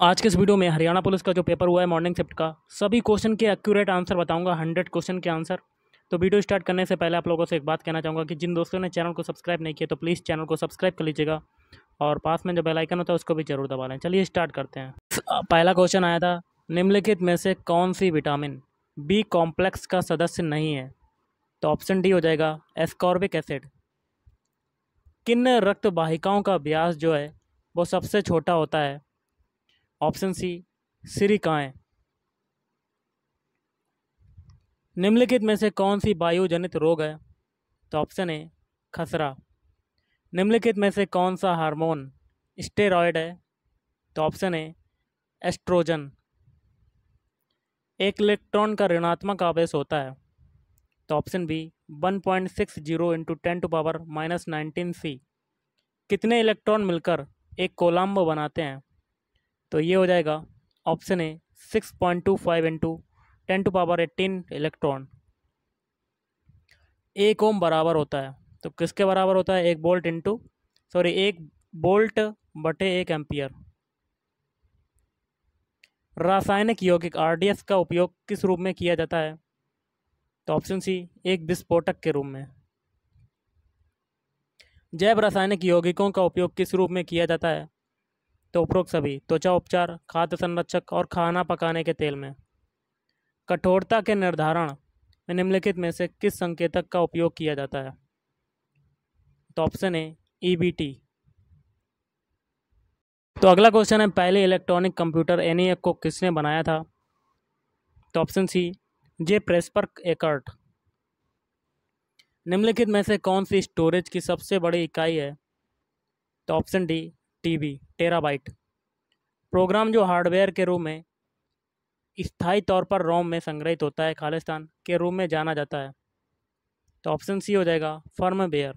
आज के इस वीडियो में हरियाणा पुलिस का जो पेपर हुआ है मॉर्निंग शिफ्ट का सभी क्वेश्चन के एक्यूरेट आंसर बताऊंगा हंड्रेड क्वेश्चन के आंसर तो वीडियो स्टार्ट करने से पहले आप लोगों से एक बात कहना चाहूँगा कि जिन दोस्तों ने चैनल को सब्सक्राइब नहीं किया तो प्लीज़ चैनल को सब्सक्राइब कर लीजिएगा और पास में जो बेलाइकन होता है उसको भी जरूर दबा लें चलिए स्टार्ट करते हैं पहला क्वेश्चन आया था निम्नलिखित में से कौन सी विटामिन बी कॉम्प्लेक्स का सदस्य नहीं है तो ऑप्शन डी हो जाएगा एस्कॉर्बिक एसिड किन रक्त वाहिकाओं का ब्याज जो है वो सबसे छोटा होता है ऑप्शन सी सिरिकाएँ निम्नलिखित में से कौन सी वायुजनित रोग है तो ऑप्शन ए खसरा निम्नलिखित में से कौन सा हार्मोन स्टेरॉयड है तो ऑप्शन ए एस्ट्रोजन एक इलेक्ट्रॉन का ऋणात्मक आवेश होता है तो option B 1.60 point six zero into ten to power minus nineteen C कितने इलेक्ट्रॉन मिलकर एक कोलम्ब बनाते हैं तो ये हो जाएगा option A six point two five into ten to power eighteen electron एक ओम बराबर होता है तो किसके बराबर होता है एक बोल्ट इंटू सॉरी एक बोल्ट बटे एक एम्पियर रासायनिक यौगिक एस का उपयोग किस रूप में किया जाता है तो ऑप्शन सी एक विस्फोटक के रूप में जैव रासायनिक यौगिकों का उपयोग किस रूप में किया जाता है तो उपरोक्त सभी त्वचा उपचार खाद्य संरक्षक और खाना पकाने के तेल में कठोरता के निर्धारण में निम्नलिखित में से किस संकेतक का उपयोग किया जाता है तो ऑप्शन है ई e तो अगला क्वेश्चन है पहले इलेक्ट्रॉनिक कंप्यूटर एन को किसने बनाया था तो ऑप्शन सी जे प्रेसपर्क एकर्ट निम्नलिखित में से कौन सी स्टोरेज की सबसे बड़ी इकाई है तो option D TB terabyte program जो हार्डवेयर के रूप में स्थायी तौर पर रोम में संग्रहित होता है खालिस्तान के रूप में जाना जाता है तो ऑप्शन सी हो जाएगा फर्मवेयर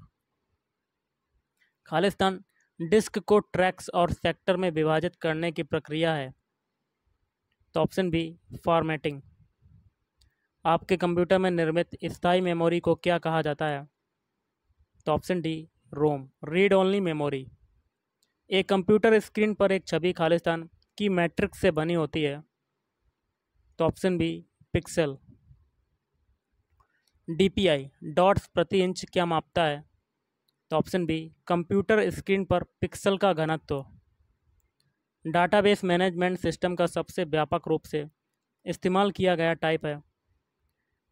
खालिस्तान डिस्क को ट्रैक्स और सेक्टर में विभाजित करने की प्रक्रिया है तो ऑप्शन बी फॉर्मेटिंग आपके कंप्यूटर में निर्मित स्थायी मेमोरी को क्या कहा जाता है तो option D ROM read only memory एक कंप्यूटर स्क्रीन पर एक छवि खालिस्तान की मैट्रिक्स से बनी होती है तो option B pixel DPI dots प्रति इंच क्या मापता है तो ऑप्शन बी कंप्यूटर स्क्रीन पर पिक्सल का घनत्व डाटाबेस मैनेजमेंट सिस्टम का सबसे व्यापक रूप से इस्तेमाल किया गया टाइप है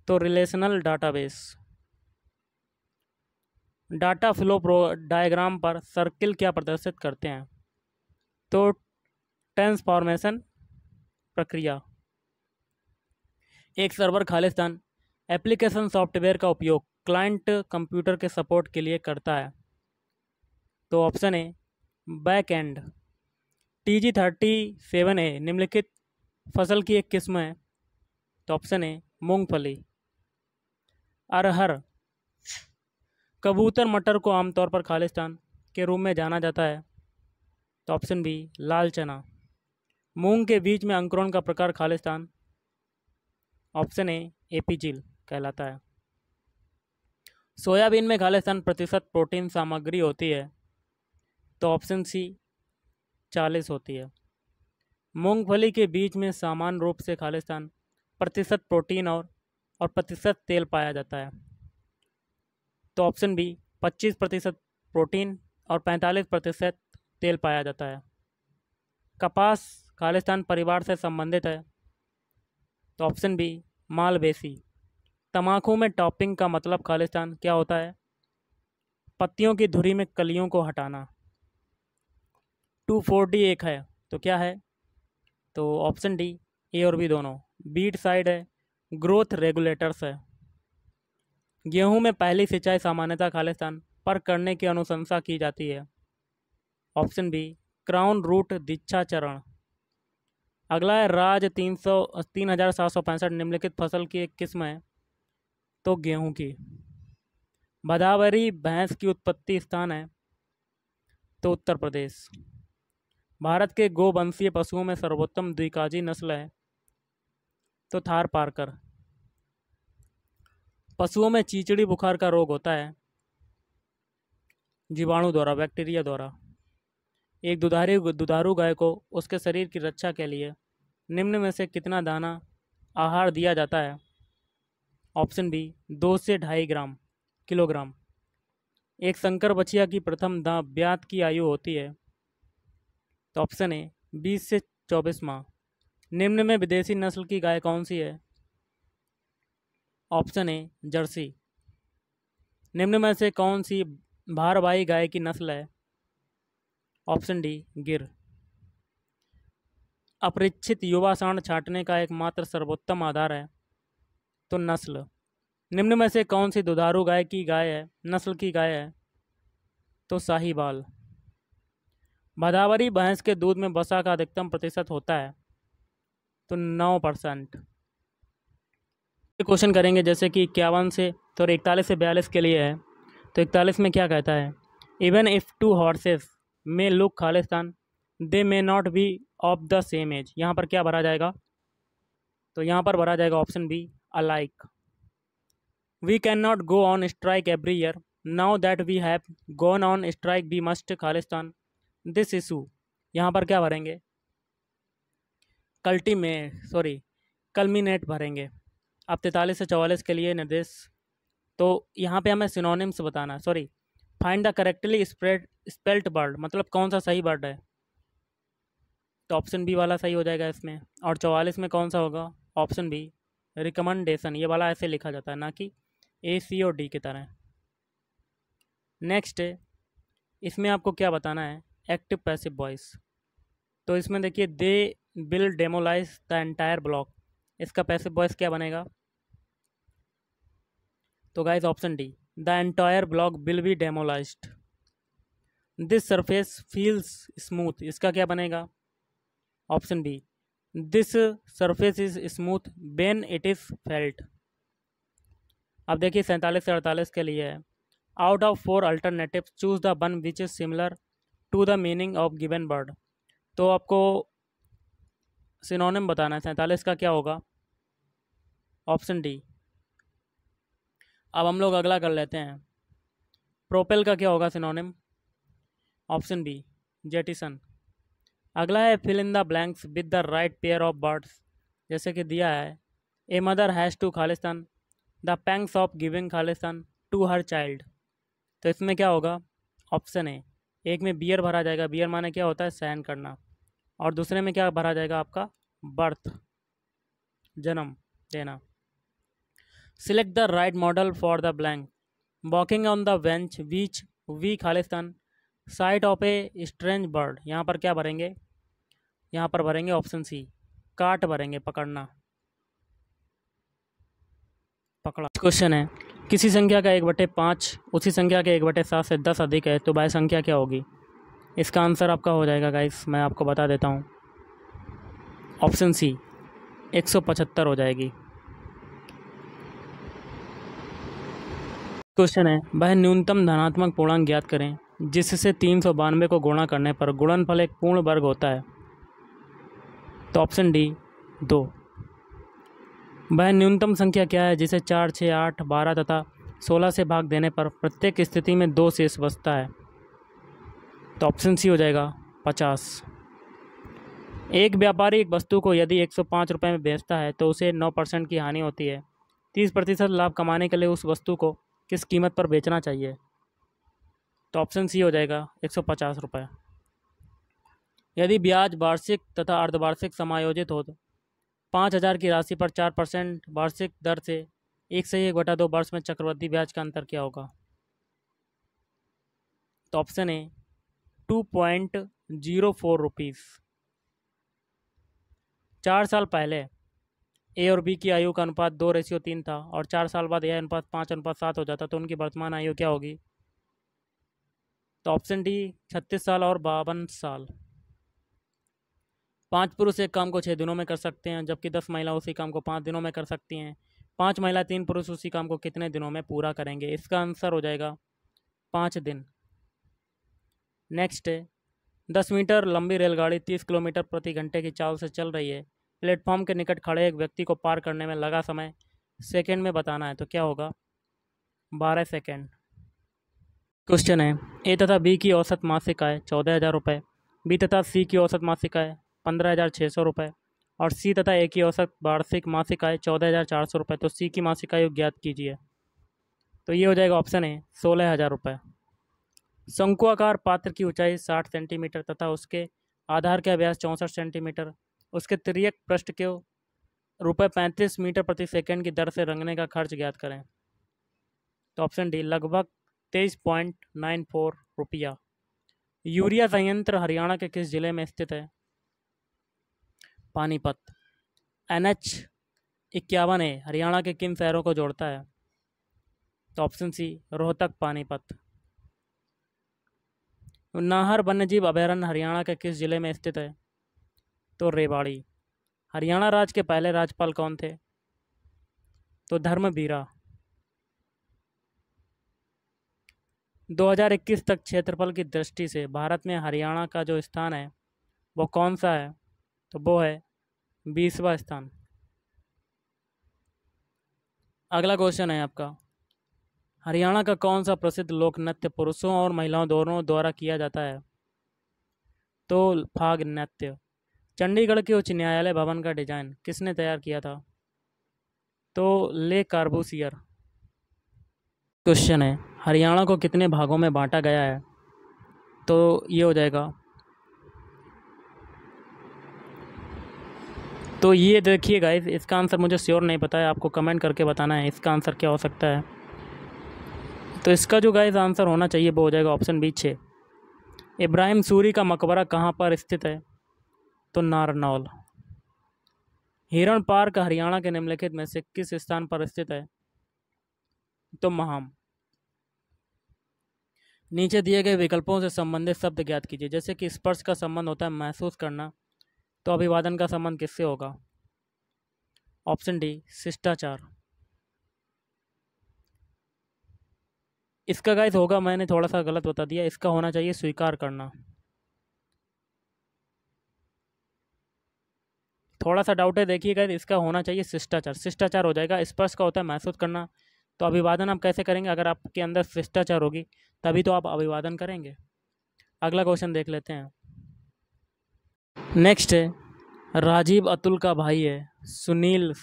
तो relational database data flow pro diagram पर सर्किल क्या प्रदर्शित करते हैं तो ट्रांसफॉर्मेशन प्रक्रिया एक सर्वर खालिस्तान एप्लीकेशन सॉफ्टवेयर का उपयोग क्लाइंट कंप्यूटर के सपोर्ट के लिए करता है तो option A back end T G thirty seven A निम्नलिखित फसल की एक किस्म है तो ऑप्शन ए मूंगफली अरहर कबूतर मटर को आमतौर पर खालिस्तान के रूप में जाना जाता है तो ऑप्शन बी लाल चना मूंग के बीज में अंकुरण का प्रकार खालिस्तान ऑप्शन ए एपीजिल कहलाता है सोयाबीन में खालिस्तान प्रतिशत प्रोटीन सामग्री होती है तो ऑप्शन सी चालीस होती है मूंगफली के बीज में सामान्य रूप से खालिस्तान प्रतिशत प्रोटीन और और प्रतिशत तेल पाया जाता है तो ऑप्शन बी 25 प्रतिशत प्रोटीन और 45 प्रतिशत तेल पाया जाता है कपास खालिस्तान परिवार से संबंधित है तो ऑप्शन बी मालवेसी तमाकू में टॉपिंग का मतलब खालिस्तान क्या होता है पत्तियों की धुरी में कलियों को हटाना टू फोर डी एक है तो क्या है तो ऑप्शन डी ए और बी दोनों बीट साइड है ग्रोथ रेगुलेटर्स है गेहूं में पहली सिंचाई सामान्यतः खालिस्तान पर करने की अनुशंसा की जाती है ऑप्शन बी क्राउन रूट दीक्षा चरण अगला है राज तीन सौ तीन हज़ार सात सौ पैंसठ निम्नलिखित फसल की एक किस्म है तो गेहूं की भदावरी भैंस की उत्पत्ति स्थान है तो उत्तर प्रदेश भारत के गोवंशीय पशुओं में सर्वोत्तम द्विकाजी नस्ल है तो थार पारकर पशुओं में चीचड़ी बुखार का रोग होता है जीवाणु द्वारा बैक्टीरिया द्वारा एक दुधारी दुधारू गाय को उसके शरीर की रक्षा के लिए निम्न में से कितना दाना आहार दिया जाता है ऑप्शन बी दो से ढाई ग्राम किलोग्राम एक संकर बछिया की प्रथम दा ब्यात की आयु होती है तो ऑप्शन ए बीस से चौबीस माह निम्न में विदेशी नस्ल की गाय कौन सी है ऑप्शन ए जर्सी निम्न में से कौन सी भारवाही गाय की नस्ल है ऑप्शन डी गिर अपरिचित युवा साण छाटने का एकमात्र सर्वोत्तम आधार है तो नस्ल निम्न में से कौन सी दुधारू गाय की गाय है नस्ल की गाय है तो साहिबाल भदावरी भैंस के दूध में वसा का अधिकतम प्रतिशत होता है तो नौ परसेंट क्वेश्चन करेंगे जैसे कि इक्यावन से तो इकतालीस से बयालीस के लिए है तो इकतालीस में क्या कहता है even if two horses may look खालिस्तान they may not be of the same age यहाँ पर क्या भरा जाएगा तो यहाँ पर भरा जाएगा option B alike we can not go on strike every year now that we have gone on strike be must खालिस्तान दिस इशू यहाँ पर क्या भरेंगे कल्टी में सॉरी कलमिनेट भरेंगे अब तैंतालीस से चवालीस के लिए निर्देश तो यहाँ पे हमें सिनोनिम्स बताना है sorry find the correctly spread spelt word मतलब कौन सा सही वर्ड है तो ऑप्शन बी वाला सही हो जाएगा इसमें और चौवालीस में कौन सा होगा ऑप्शन बी रिकमेंडेशन ये वाला ऐसे लिखा जाता है ना कि ए सी और डी की तरह नेक्स्ट इसमें आपको क्या बताना है एक्टिव पैसिव वॉइस तो इसमें देखिए they will demolish the entire block इसका पैसिव वॉइस क्या बनेगा तो guys option D the entire block will be demolish this surface feels smooth इसका क्या बनेगा option B this surface is smooth when it is felt अब देखिए सैंतालीस से अड़तालीस के लिए है out of four alternative choose the one which is similar to the meaning of given word तो आपको सिनोनिम बताना है सैंतालीस का क्या होगा ऑप्शन डी अब हम लोग अगला कर लेते हैं प्रोपेल का क्या होगा सिनोनिम ऑप्शन बी जेटिसन अगला है fill in the blanks with the right pair of words जैसे कि दिया है ए मदर हैज़ टू खालिस्तान द पैंक्स ऑफ गिविंग खालिस्तान टू हर चाइल्ड तो इसमें क्या होगा ऑप्शन ए एक में बियर भरा जाएगा बियर माने क्या होता है सहन करना और दूसरे में क्या भरा जाएगा आपका बर्थ जन्म देना select the right modal for the blank walking on the bench which we खालिस्तान sight of a strange bird यहाँ पर क्या भरेंगे यहाँ पर भरेंगे ऑप्शन सी काट भरेंगे पकड़ना पकड़ा क्वेश्चन है किसी संख्या का एक बटे पाँच उसी संख्या के एक बटे सात से दस अधिक है तो बाय संख्या क्या होगी इसका आंसर आपका हो जाएगा गाइस मैं आपको बता देता हूँ ऑप्शन सी एक सौ पचहत्तर हो जाएगी क्वेश्चन है वह न्यूनतम धनात्मक पूर्णांक ज्ञात करें जिससे तीन सौ बानवे को गुणा करने पर गुणनफल एक पूर्ण वर्ग होता है तो ऑप्शन डी दो वह न्यूनतम संख्या क्या है जिसे चार छः आठ बारह तथा सोलह से भाग देने पर प्रत्येक स्थिति में दो शेष बचता है तो ऑप्शन सी हो जाएगा पचास एक व्यापारी एक वस्तु को यदि एक सौ पाँच रुपये में बेचता है तो उसे नौ परसेंट की हानि होती है तीस प्रतिशत लाभ कमाने के लिए उस वस्तु को किस कीमत पर बेचना चाहिए तो ऑप्शन सी हो जाएगा एक सौ पचास रुपये यदि ब्याज वार्षिक तथा अर्धवार्षिक समायोजित हो तो पाँच हज़ार की राशि पर चार परसेंट वार्षिक दर से एक से एक बटा दो वर्ष में चक्रवृद्धि ब्याज का अंतर क्या होगा तो option A two point zero four rupees चार साल पहले ए और बी की आयु का अनुपात दो रेशियो तीन था और चार साल बाद यह अनुपात पाँच अनुपात सात हो जाता तो उनकी वर्तमान आयु क्या होगी तो ऑप्शन डी छत्तीस साल और बावन साल पांच पुरुष एक काम को छः दिनों में कर सकते हैं जबकि दस महिला उसी काम को पाँच दिनों में कर सकती हैं पाँच महिला तीन पुरुष उसी काम को कितने दिनों में पूरा करेंगे इसका आंसर हो जाएगा पाँच दिन नेक्स्ट है दस मीटर लंबी रेलगाड़ी तीस किलोमीटर प्रति घंटे की चाल से चल रही है प्लेटफॉर्म के निकट खड़े एक व्यक्ति को पार करने में लगा समय सेकेंड में बताना है तो क्या होगा बारह सेकेंड क्वेश्चन है ए तथा बी की औसत मासिक आय चौदह हज़ार रुपये बी तथा सी की औसत मासिक आय पंद्रह हज़ार छः सौ रुपये और सी तथा ए की औसत वार्षिक मासिक आय चौदह हज़ार चार सौ रुपये तो सी की मासिक आय ज्ञात कीजिए तो ये हो जाएगा ऑप्शन ए सोलह हज़ार रुपये शंकुआकार पात्र की ऊंचाई 60 सेंटीमीटर तथा उसके आधार के अभ्यास चौंसठ सेंटीमीटर उसके त्रियक पृष्ठ के रुपये पैंतीस मीटर प्रति सेकंड की दर से रंगने का खर्च ज्ञात करें तो ऑप्शन डी लगभग तेईस पॉइंट नाइन फोर रुपया यूरिया संयंत्र हरियाणा के किस जिले में स्थित है पानीपत एन एच इक्यावन ए हरियाणा के किन शहरों को जोड़ता है तो ऑप्शन सी रोहतक पानीपत नाहर वन्यजीव अभयारण्य हरियाणा के किस जिले में स्थित है तो रेवाड़ी हरियाणा राज्य के पहले राज्यपाल कौन थे तो धर्मवीरा 2021 तक क्षेत्रफल की दृष्टि से भारत में हरियाणा का जो स्थान है वो कौन सा है तो वो है बीसवा स्थान अगला क्वेश्चन है आपका हरियाणा का कौन सा प्रसिद्ध लोक नृत्य पुरुषों और महिलाओं दोनों द्वारा किया जाता है तो फाग नृत्य चंडीगढ़ के उच्च न्यायालय भवन का डिजाइन किसने तैयार किया था तो ले कार्बूसियर क्वेश्चन है हरियाणा को कितने भागों में बांटा गया है तो ये हो जाएगा तो ये देखिए गाइस इसका आंसर मुझे श्योर नहीं पता है आपको कमेंट करके बताना है इसका आंसर क्या हो सकता है तो इसका जो गाइज आंसर होना चाहिए वो हो जाएगा ऑप्शन बी छः इब्राहिम सूरी का मकबरा कहाँ पर स्थित है तो नारनौल हिरण पार्क हरियाणा के निम्नलिखित में से किस स्थान पर स्थित है तो महाम नीचे दिए गए विकल्पों से संबंधित शब्द ज्ञात कीजिए जैसे कि स्पर्श का संबंध होता है महसूस करना तो अभिवादन का संबंध किससे होगा ऑप्शन डी शिष्टाचार इसका गाइस होगा मैंने थोड़ा सा गलत बता दिया इसका होना चाहिए स्वीकार करना थोड़ा सा डाउट है देखिए गाइस इसका होना चाहिए शिष्टाचार शिष्टाचार हो जाएगा स्पर्श का होता है महसूस करना तो अभिवादन आप कैसे करेंगे अगर आपके अंदर शिष्टाचार होगी तभी तो आप अभिवादन करेंगे अगला क्वेश्चन देख लेते हैं नेक्स्ट है राजीव अतुल का भाई है सुनील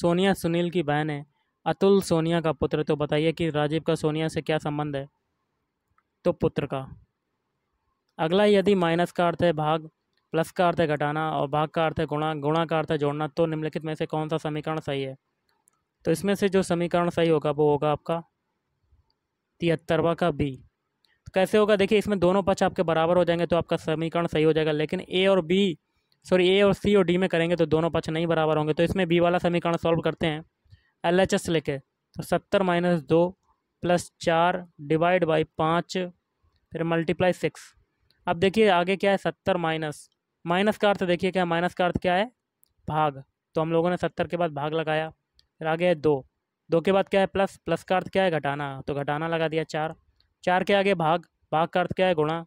सोनिया सुनील की बहन है अतुल सोनिया का पुत्र तो बताइए कि राजीव का सोनिया से क्या संबंध है तो पुत्र का अगला यदि माइनस का अर्थ है भाग प्लस का अर्थ है घटाना और भाग का अर्थ है गुणा गुणा का अर्थ है जोड़ना तो निम्नलिखित में से कौन सा समीकरण सही है तो इसमें से जो समीकरण सही होगा वो होगा आपका तिहत्तरवा का बी तो कैसे होगा देखिए इसमें दोनों पक्ष आपके बराबर हो जाएंगे तो आपका समीकरण सही हो जाएगा लेकिन ए और बी सॉरी ए और सी और डी में करेंगे तो दोनों पक्ष नहीं बराबर होंगे तो इसमें बी वाला समीकरण सॉल्व करते हैं एल एच एस लिखे तो सत्तर माइनस दो प्लस चार डिवाइड बाई पाँच फिर मल्टीप्लाई सिक्स अब देखिए आगे क्या है सत्तर माइनस माइनस का अर्थ देखिए क्या माइनस का अर्थ क्या है भाग तो हम लोगों ने सत्तर के बाद भाग लगाया फिर आगे है दो दो के बाद क्या है प्लस प्लस का अर्थ क्या है घटाना तो घटाना लगा दिया चार चार के आगे भाग भाग का अर्थ क्या है गुणा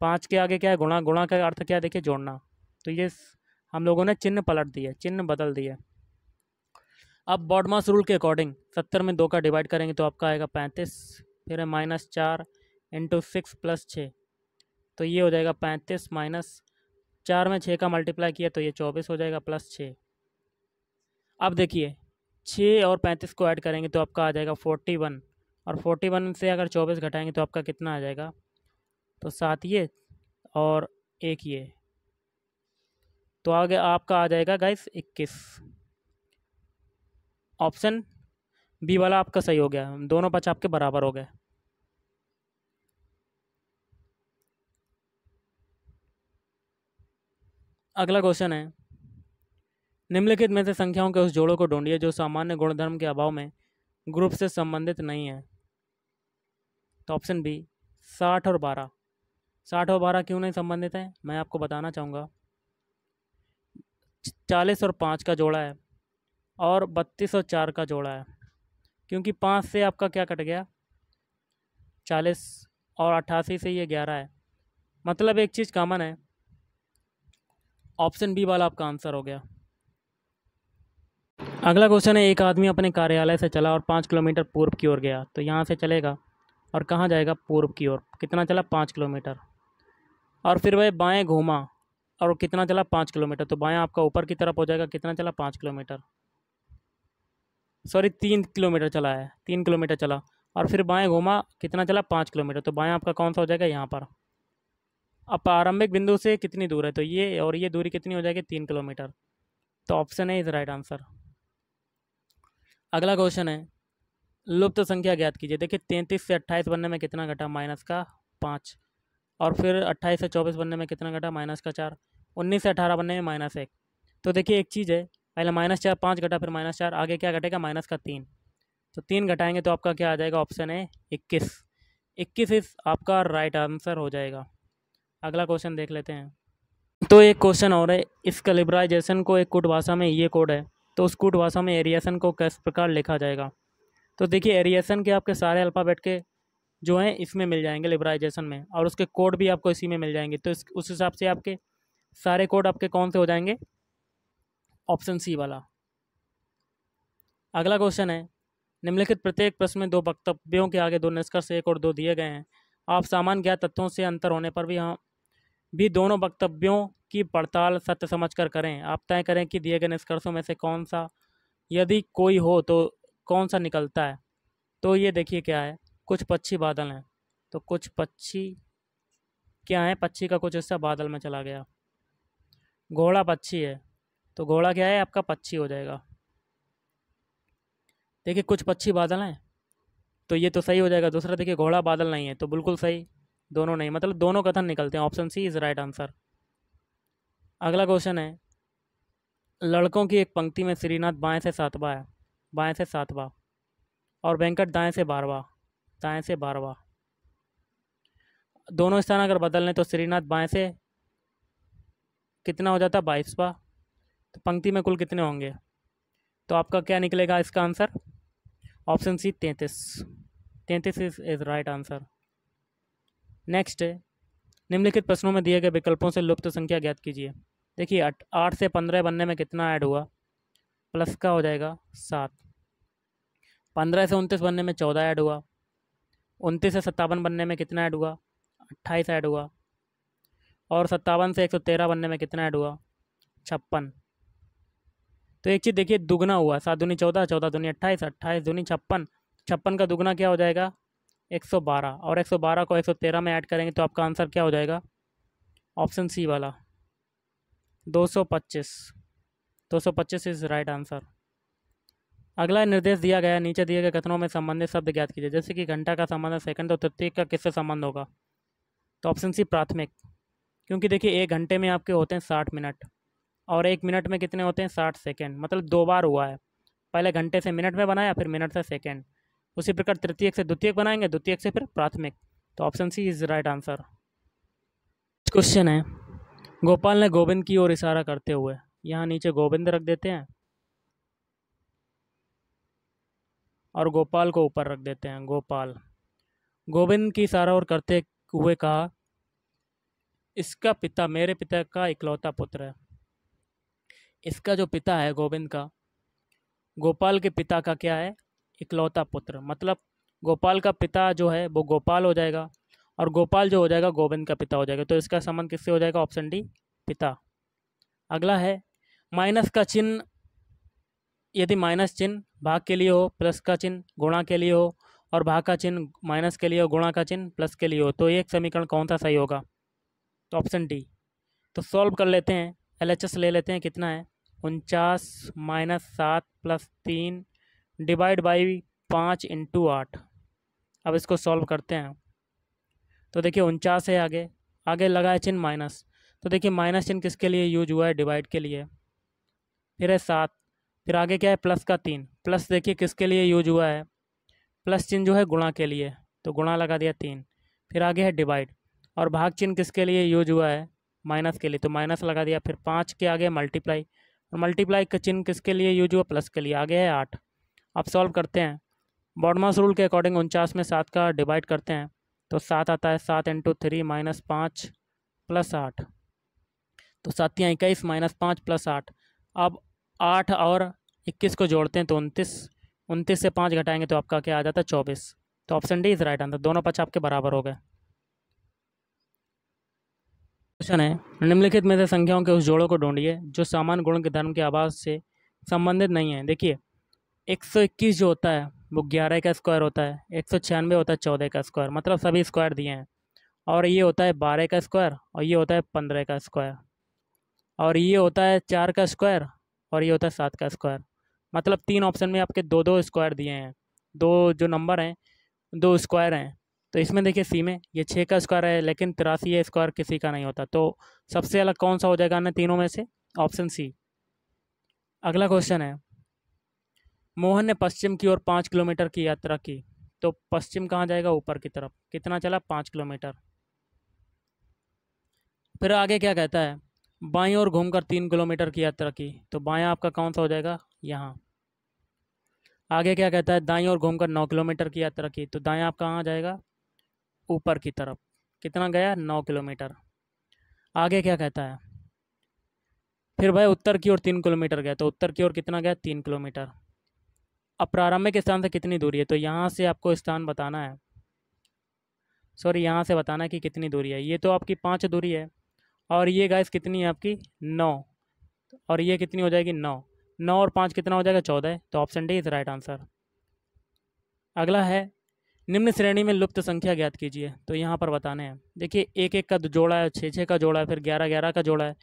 पाँच के आगे क्या है गुणा गुणा का अर्थ क्या है देखिए जोड़ना तो ये हम लोगों ने चिन्ह पलट दिए चिन्ह बदल दिए अब बॉडमास रूल के अकॉर्डिंग सत्तर में दो का डिवाइड करेंगे तो आपका आएगा पैंतीस फिर है माइनस चार इंटू सिक्स प्लस छः तो ये हो जाएगा पैंतीस माइनस चार में छः का मल्टीप्लाई किया तो ये चौबीस हो जाएगा प्लस छः अब देखिए छः और पैंतीस को ऐड करेंगे तो आपका आ जाएगा फोर्टी वन और फोर्टी वन से अगर चौबीस घटाएंगे तो आपका कितना आ जाएगा तो सात ये और एक ये तो आगे आपका आ जाएगा गाइस इक्कीस ऑप्शन बी वाला आपका सही हो गया दोनों पक्ष आपके बराबर हो गए अगला क्वेश्चन है निम्नलिखित में से संख्याओं के उस जोड़ों को ढूंढिए जो सामान्य गुणधर्म के अभाव में ग्रुप से संबंधित नहीं है तो ऑप्शन बी साठ और बारह साठ और बारह क्यों नहीं संबंधित है मैं आपको बताना चाहूँगा चालीस और पाँच का जोड़ा है और बत्तीस और चार का जोड़ा है क्योंकि पाँच से आपका क्या कट गया चालीस और अट्ठासी से ये ग्यारह है मतलब एक चीज़ कॉमन है ऑप्शन बी वाला आपका आंसर हो गया अगला क्वेश्चन है एक आदमी अपने कार्यालय से चला और पाँच किलोमीटर पूर्व की ओर गया तो यहाँ से चलेगा और कहाँ जाएगा पूर्व की ओर कितना चला पाँच किलोमीटर और फिर वह बाएँ घूमा और कितना चला पाँच किलोमीटर तो बाएँ आपका ऊपर की तरफ हो जाएगा कितना चला पाँच किलोमीटर सॉरी तीन किलोमीटर चला है तीन किलोमीटर चला और फिर बाएं घूमा कितना चला पाँच किलोमीटर तो बाएं आपका कौन सा हो जाएगा यहाँ पर अब प्रारंभिक बिंदु से कितनी दूर है तो ये और ये दूरी कितनी हो जाएगी तीन किलोमीटर तो ऑप्शन है इज राइट आंसर अगला क्वेश्चन है लुप्त तो संख्या ज्ञात कीजिए देखिए तैंतीस से अट्ठाईस बनने में कितना घटा माइनस का पाँच और फिर अट्ठाईस से चौबीस बनने में कितना घटा माइनस का चार उन्नीस से अठारह बनने में माइनस एक तो देखिए एक चीज़ है पहले माइनस चार पाँच घटा फिर माइनस चार आगे क्या घटेगा माइनस का तीन तो तीन घटाएंगे तो आपका क्या आ जाएगा ऑप्शन है इक्कीस इक्कीस इस आपका राइट आंसर हो जाएगा अगला क्वेश्चन देख लेते हैं तो एक क्वेश्चन और है इस कैलिब्राइजेशन को एक कूट भाषा में ये कोड है तो उस कूट भाषा में एरिएसन को किस प्रकार लिखा जाएगा तो देखिए एरिएसन के आपके सारे अल्फ़ाबेट के जो हैं इसमें मिल जाएंगे लिब्राइजेशन में और उसके कोड भी आपको इसी में मिल जाएंगे तो इस उस हिसाब से आपके सारे कोड आपके कौन से हो जाएंगे ऑप्शन सी वाला अगला क्वेश्चन है निम्नलिखित प्रत्येक प्रश्न में दो वक्तव्यों के आगे दो निष्कर्ष एक और दो दिए गए हैं आप सामान्य ज्ञात तथ्यों से अंतर होने पर भी हाँ भी दोनों वक्तव्यों की पड़ताल सत्य समझकर करें आप तय करें कि दिए गए निष्कर्षों में से कौन सा यदि कोई हो तो कौन सा निकलता है तो ये देखिए क्या है कुछ पक्षी बादल हैं तो कुछ पक्षी क्या है पक्षी का कुछ हिस्सा बादल में चला गया घोड़ा पक्षी है तो घोड़ा क्या है आपका पक्षी हो जाएगा देखिए कुछ पक्षी बादल हैं तो ये तो सही हो जाएगा दूसरा देखिए घोड़ा बादल नहीं है तो बिल्कुल सही दोनों नहीं मतलब दोनों कथन निकलते हैं option C is right answer अगला क्वेश्चन है लड़कों की एक पंक्ति में श्रीनाथ बाएं से सातवा है बाएं से सातवा और वेंकट दाएं से बारवा दाएं से बारवा दोनों स्थान अगर बदल लें तो श्रीनाथ बाएं से कितना हो जाता बाईसवा तो पंक्ति में कुल कितने होंगे तो आपका क्या निकलेगा इसका आंसर ऑप्शन सी तैंतीस तैंतीस is is right answer next निम्नलिखित प्रश्नों में दिए गए विकल्पों से लुप्त संख्या ज्ञात कीजिए देखिए आठ से पंद्रह बनने में कितना ऐड हुआ प्लस का हो जाएगा सात पंद्रह से उनतीस बनने में चौदह ऐड हुआ उनतीस से सत्तावन बनने में कितना ऐड हुआ अट्ठाईस ऐड हुआ और सत्तावन से एक सौ तेरह बनने में कितना ऐड हुआ छप्पन तो एक चीज़ देखिए दुगना हुआ सात दूनी चौदह चौदह दूनी अट्ठाईस अट्ठाईस दूनी छप्पन छप्पन का दुगना क्या हो जाएगा एक सौ बारह और एक सौ बारह को एक सौ तेरह में ऐड करेंगे तो आपका आंसर क्या हो जाएगा ऑप्शन सी वाला दो सौ पच्चीस दो सौ पच्चीस इज़ राइट आंसर अगला निर्देश दिया गया नीचे दिए गए कथनों में संबंधित शब्द ज्ञात कीजिए जैसे कि घंटा का संबंध है सेकंड और तृतीय का किससे संबंध होगा तो ऑप्शन सी प्राथमिक क्योंकि देखिए एक घंटे में आपके होते हैं साठ मिनट और एक मिनट में कितने होते हैं साठ सेकेंड मतलब दो बार हुआ है पहले घंटे से मिनट में बनाया फिर मिनट से सेकेंड उसी प्रकार तृतीय से द्वितीय बनाएंगे द्वितीय से फिर प्राथमिक तो option C is right answer question है गोपाल ने गोविंद की ओर इशारा करते हुए यहाँ नीचे गोविंद रख देते हैं और गोपाल को ऊपर रख देते हैं गोपाल गोविंद की इशारा और करते हुए कहा इसका पिता मेरे पिता का इकलौता पुत्र है इसका जो पिता है गोविंद का गोपाल के पिता का क्या है इकलौता पुत्र मतलब गोपाल का पिता जो है वो गोपाल हो जाएगा और गोपाल जो हो जाएगा गोविंद का पिता हो जाएगा तो इसका संबंध किससे हो जाएगा ऑप्शन डी पिता अगला है माइनस का चिन्ह यदि माइनस चिन्ह भाग के लिए हो प्लस का चिन्ह गुणा के लिए हो और भाग का चिन्ह माइनस के लिए हो गुणा का चिन्ह प्लस के लिए हो तो एक समीकरण कौन सा सही होगा तो ऑप्शन डी तो सॉल्व कर लेते हैं एल ले लेते हैं कितना है उनचास माइनस सात प्लस तीन डिवाइड बाई पाँच इंटू आठ अब इसको सॉल्व करते हैं तो देखिए उनचास है आगे आगे लगा है चिन्ह माइनस तो देखिए माइनस चिन्ह किसके लिए यूज हुआ है डिवाइड के लिए फिर है सात फिर आगे क्या है प्लस का तीन प्लस देखिए किसके लिए यूज हुआ है प्लस चिन्ह जो है गुणा के लिए तो गुणा लगा दिया तीन फिर आगे है डिवाइड और भाग चिन्ह किसके लिए यूज हुआ है माइनस के लिए तो माइनस लगा दिया फिर पाँच के आगे मल्टीप्लाई मल्टीप्लाई का चिन्ह किसके लिए यूज हुआ प्लस के लिए आगे है आठ अब सॉल्व करते हैं बॉडमास रूल के अकॉर्डिंग उनचास में सात का डिवाइड करते हैं तो सात आता है सात इंटू थ्री माइनस पाँच प्लस आठ तो या इक्कीस माइनस पाँच प्लस आठ अब आठ और इक्कीस को जोड़ते हैं तो उनतीस उनतीस से पाँच घटाएंगे तो आपका क्या आ जाता है चौबीस तो option D is right answer दोनों पक्ष आपके बराबर हो गए क्वेश्चन है निम्नलिखित में से संख्याओं के उस जोड़ों को ढूंढिए जो सामान्य गुणों के धर्म के आवाज से संबंधित नहीं है देखिए 121 जो होता है वो ग्यारह का स्क्वायर होता है एक सौ छियानवे होता है चौदह का स्क्वायर मतलब सभी स्क्वायर दिए हैं और ये होता है बारह का स्क्वायर और ये होता है पंद्रह का स्क्वायर और ये होता है चार का स्क्वायर और ये होता है सात का स्क्वायर मतलब तीन ऑप्शन में आपके दो दो स्क्वायर दिए हैं दो जो नंबर हैं दो स्क्वायर हैं तो इसमें देखिए सी में ये छः का स्क्वायर है लेकिन तिरासी स्क्वायर किसी का नहीं होता तो सबसे अलग कौन सा हो जाएगा ना तीनों में से ऑप्शन सी अगला क्वेश्चन है मोहन ने पश्चिम की ओर पाँच किलोमीटर की यात्रा की तो पश्चिम कहाँ जाएगा ऊपर की तरफ कितना चला पाँच किलोमीटर फिर आगे क्या कहता है बाई ओर घूमकर तीन किलोमीटर की यात्रा की तो बाया आपका कौन सा हो जाएगा यहाँ आगे क्या कहता है दाई ओर घूमकर नौ किलोमीटर की यात्रा की तो दाया आपका कहाँ जाएगा ऊपर की तरफ कितना गया नौ किलोमीटर आगे क्या कहता है फिर भाई उत्तर की ओर तीन किलोमीटर गया तो उत्तर की ओर कितना गया तीन किलोमीटर अब प्रारंभिक स्थान से कितनी दूरी है तो यहाँ से आपको स्थान बताना है सॉरी यहाँ से बताना है कि कितनी दूरी है ये तो आपकी पाँच दूरी है और ये गैस कितनी है आपकी नौ और ये कितनी हो जाएगी नौ नौ और पाँच कितना हो जाएगा चौदह तो option D is right answer अगला है निम्न श्रेणी में लुप्त संख्या ज्ञात कीजिए तो यहाँ पर बताने हैं देखिए एक एक का जोड़ा है छः छः का जोड़ा है फिर ग्यारह ग्यारह का जोड़ा है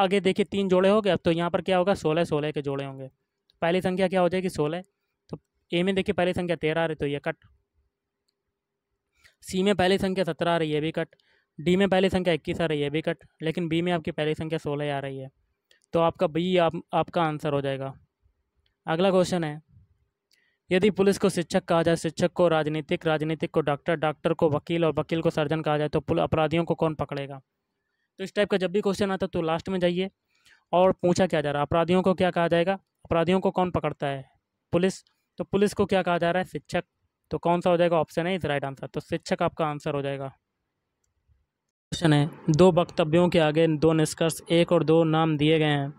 आगे देखिए तीन जोड़े हो गए अब तो यहाँ पर क्या होगा सोलह सोलह के जोड़े होंगे पहली संख्या क्या हो जाएगी सोलह तो ए में देखिए पहली संख्या तेरह आ रही तो ये कट सी में पहली संख्या सत्रह आ रही है भी कट डी में पहली संख्या इक्कीस आ रही है भी कट लेकिन बी में आपकी पहली संख्या सोलह आ रही है तो आपका बी आप, आपका आंसर हो जाएगा अगला क्वेश्चन है यदि पुलिस को शिक्षक कहा जाए शिक्षक को राजनीतिक राजनीतिक को डॉक्टर डॉक्टर को वकील और वकील को सर्जन कहा जाए तो पुल अपराधियों को कौन पकड़ेगा तो इस टाइप का जब भी क्वेश्चन आता तो लास्ट में जाइए और पूछा क्या जा रहा है अपराधियों को क्या कहा जाएगा अपराधियों को कौन पकड़ता है पुलिस तो पुलिस को क्या कहा जा रहा है शिक्षक तो कौन सा हो जाएगा ऑप्शन है इज राइट आंसर तो शिक्षक आपका आंसर हो जाएगा क्वेश्चन है दो वक्तव्यों के आगे दो निष्कर्ष एक और दो नाम दिए गए हैं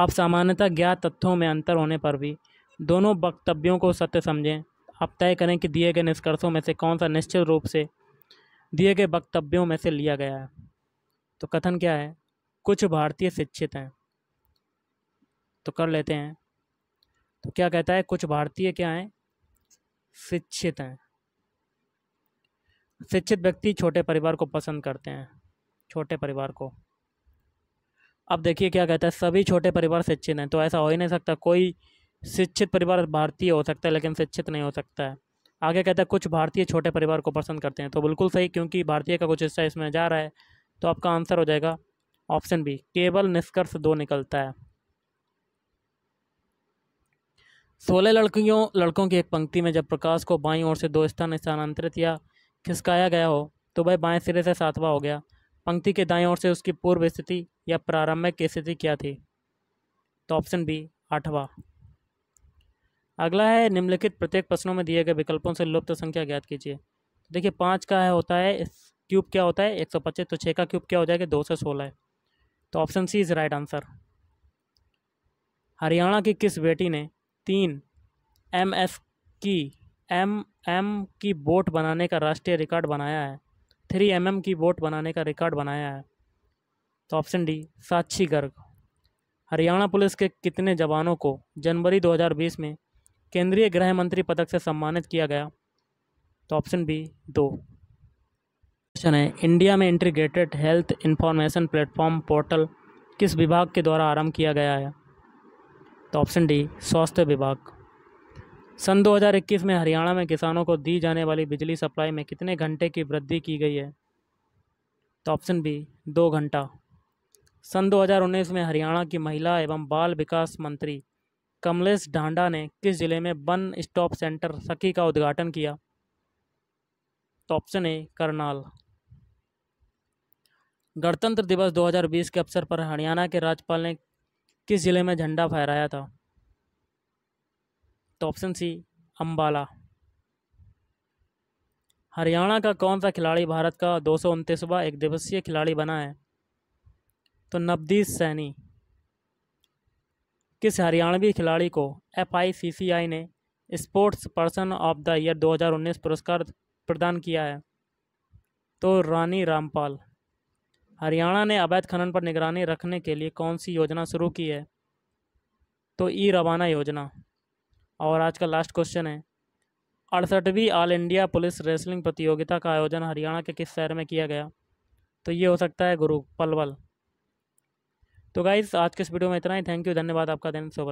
आप सामान्यतः ज्ञात तथ्यों में अंतर होने पर भी दोनों वक्तव्यों को सत्य समझें आप तय करें कि दिए गए निष्कर्षों में से कौन सा निश्चित रूप से दिए गए वक्तव्यों में से लिया गया है तो कथन क्या है कुछ भारतीय शिक्षित हैं तो कर लेते हैं तो क्या कहता है कुछ भारतीय क्या हैं शिक्षित हैं शिक्षित व्यक्ति छोटे परिवार को पसंद करते हैं छोटे परिवार को अब देखिए क्या कहता है सभी छोटे परिवार शिक्षित हैं तो ऐसा हो ही नहीं सकता कोई शिक्षित परिवार भारतीय हो सकता है लेकिन शिक्षित नहीं हो सकता है आगे कहता है कुछ भारतीय छोटे परिवार को पसंद करते हैं तो बिल्कुल सही क्योंकि भारतीय का कुछ हिस्सा इसमें जा रहा है तो आपका आंसर हो जाएगा ऑप्शन बी केवल निष्कर्ष दो निकलता है सोलह लड़कियों लड़कों की एक पंक्ति में जब प्रकाश को बाईं ओर से दो स्थान स्थानांतरित या खिसकाया गया हो तो वह बाएं सिरे से सातवां हो गया पंक्ति के दाएं ओर से उसकी पूर्व स्थिति या प्रारंभिक स्थिति क्या थी तो ऑप्शन बी आठवां अगला है निम्नलिखित प्रत्येक प्रश्नों में दिए गए विकल्पों से लुप्त संख्या ज्ञात कीजिए तो देखिए पाँच का है होता है क्यूब क्या होता है एक सौ पच्चीस तो छः का क्यूब क्या हो जाएगा दो सौ सोलह तो option C is right answer Haryana की किस बेटी ने तीन एम एस की एम एम की बोट बनाने का राष्ट्रीय रिकॉर्ड बनाया है थ्री एम एम की बोट बनाने का रिकॉर्ड बनाया है तो option D Sakshi Garg Haryana police के कितने जवानों को जनवरी 2020 में केंद्रीय गृह मंत्री पदक से सम्मानित किया गया तो ऑप्शन बी दो क्वेश्चन है इंडिया में integrated health information platform portal किस विभाग के द्वारा आरंभ किया गया है तो ऑप्शन डी स्वास्थ्य विभाग सन 2021 में हरियाणा में किसानों को दी जाने वाली बिजली सप्लाई में कितने घंटे की वृद्धि की गई है तो ऑप्शन बी दो घंटा सन 2019 में हरियाणा की महिला एवं बाल विकास मंत्री कमलेश ढांडा ने किस जिले में वन स्टॉप सेंटर सखी का उद्घाटन किया तो ऑप्शन ए करनाल गणतंत्र दिवस 2020 के अवसर पर हरियाणा के राज्यपाल ने किस जिले में झंडा फहराया था तो ऑप्शन सी अम्बाला हरियाणा का कौन सा खिलाड़ी भारत का दो सौ एक दिवसीय खिलाड़ी बना है तो नवदीप सैनी किस हरियाणवी खिलाड़ी को एफआईसीसीआई ने sportsperson of the year 2019 पुरस्कार प्रदान किया है तो रानी रामपाल हरियाणा ने अवैध खनन पर निगरानी रखने के लिए कौन सी योजना शुरू की है तो ई रवाना योजना और आज का लास्ट क्वेश्चन है अड़सठवीं ऑल इंडिया पुलिस रेसलिंग प्रतियोगिता का आयोजन हरियाणा के किस शहर में किया गया तो ये हो सकता है गुरु पलवल तो गाइज़ आज के इस वीडियो में इतना ही थैंक यू धन्यवाद आपका दिन सुबह